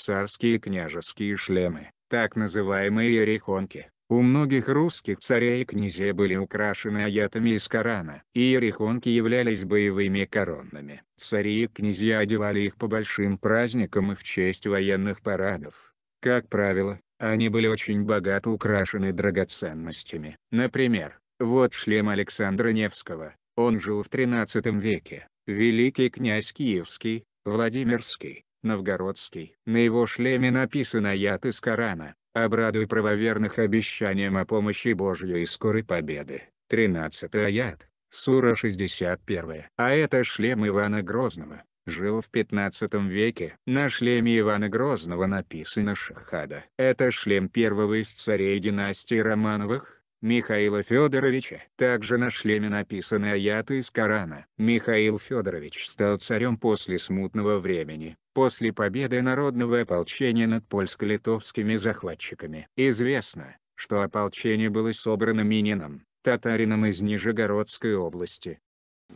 царские княжеские шлемы, так называемые ерехонки. У многих русских царей и князей были украшены аятами из Корана. Иерихонки являлись боевыми коронами. Цари и князья одевали их по большим праздникам и в честь военных парадов. Как правило, они были очень богато украшены драгоценностями. Например, вот шлем Александра Невского, он жил в 13 веке, великий князь Киевский, Владимирский, новгородский. На его шлеме написано «Яд из Корана», обрадуй правоверных обещанием о помощи Божьей и скорой победы. 13 аят, сура 61. А это шлем Ивана Грозного, жил в 15 веке. На шлеме Ивана Грозного написано «Шахада». Это шлем первого из царей династии Романовых, Михаила Федоровича. Также на шлеме написаны аяты из Корана. Михаил Федорович стал царем после смутного времени, после победы народного ополчения над польско-литовскими захватчиками. Известно, что ополчение было собрано Минином, татарином из Нижегородской области.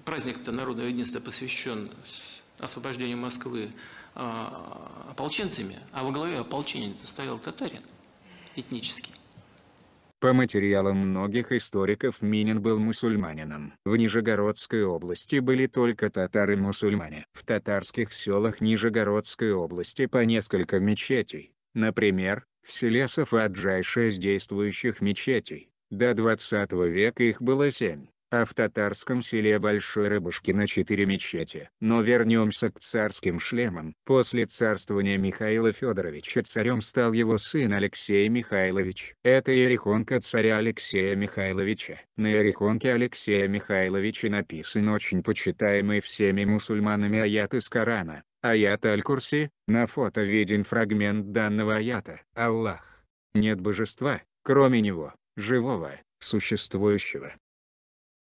Праздник-то народного единства посвящен освобождению Москвы а, ополченцами, а во главе ополчения стоял татарин этнический. По материалам многих историков Минин был мусульманином. В Нижегородской области были только татары-мусульмане. В татарских селах Нижегородской области по несколько мечетей. Например, в селе Сафаджай 6 действующих мечетей. До 20 века их было 7 а в татарском селе Большой на четыре мечети. Но вернемся к царским шлемам. После царствования Михаила Федоровича царем стал его сын Алексей Михайлович. Это ерехонка царя Алексея Михайловича. На ерехонке Алексея Михайловича написан очень почитаемый всеми мусульманами аят из Корана. Аят Аль-Курси, на фото виден фрагмент данного аята. Аллах. Нет божества, кроме него, живого, существующего,